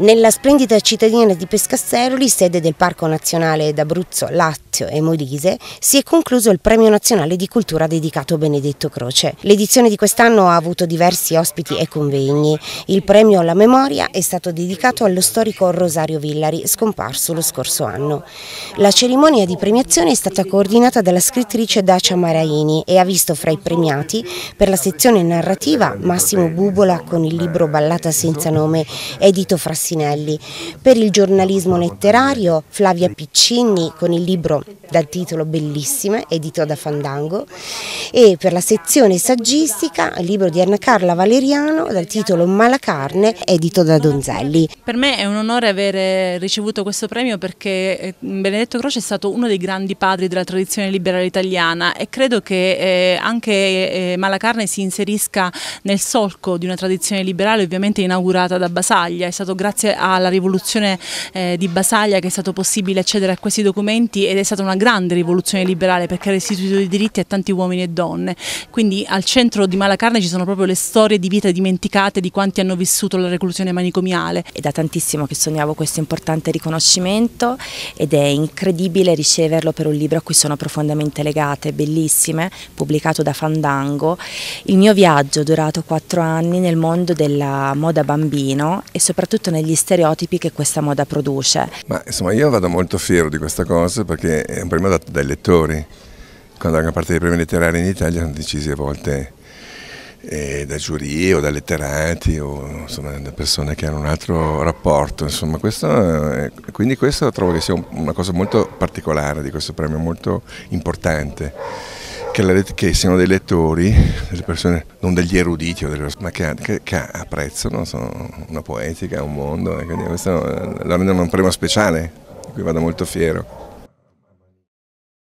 Nella splendida cittadina di Pescasseroli, sede del Parco Nazionale d'Abruzzo, Lazio e Molise, si è concluso il Premio Nazionale di Cultura dedicato a Benedetto Croce. L'edizione di quest'anno ha avuto diversi ospiti e convegni. Il premio alla memoria è stato dedicato allo storico Rosario Villari, scomparso lo scorso anno. La cerimonia di premiazione è stata coordinata dalla scrittrice Dacia Maraini e ha visto fra i premiati per la sezione narrativa Massimo Bubola con il libro Ballata senza nome, edito fra Passinelli. Per il giornalismo letterario Flavia Piccinni con il libro dal titolo Bellissime, edito da Fandango, e per la sezione saggistica il libro di Anna Carla Valeriano dal titolo Malacarne, edito da Donzelli. Per me è un onore avere ricevuto questo premio perché eh, Benedetto Croce è stato uno dei grandi padri della tradizione liberale italiana e credo che eh, anche eh, Malacarne si inserisca nel solco di una tradizione liberale ovviamente inaugurata da Basaglia, è stato grazie grazie alla rivoluzione eh, di Basaglia che è stato possibile accedere a questi documenti ed è stata una grande rivoluzione liberale perché ha restituito i diritti a tanti uomini e donne. Quindi al centro di Malacarne ci sono proprio le storie di vita dimenticate di quanti hanno vissuto la reclusione manicomiale. È da tantissimo che sognavo questo importante riconoscimento ed è incredibile riceverlo per un libro a cui sono profondamente legate, bellissime, pubblicato da Fandango. Il mio viaggio è durato quattro anni nel mondo della moda bambino e soprattutto negli gli stereotipi che questa moda produce. Ma insomma io vado molto fiero di questa cosa perché è un eh, premio dato dai lettori. Quando una parte dei premi letterari in Italia sono decisi a volte eh, da giurie o da letterati o insomma, da persone che hanno un altro rapporto. Insomma, questo è, eh, quindi questo trovo che sia una cosa molto particolare di questo premio, molto importante che, la, che siano dei lettori, delle persone, non degli eruditi, ma che, che, che apprezzano una poetica, un mondo, e quindi questo la rendono un premio speciale, di cui vado molto fiero.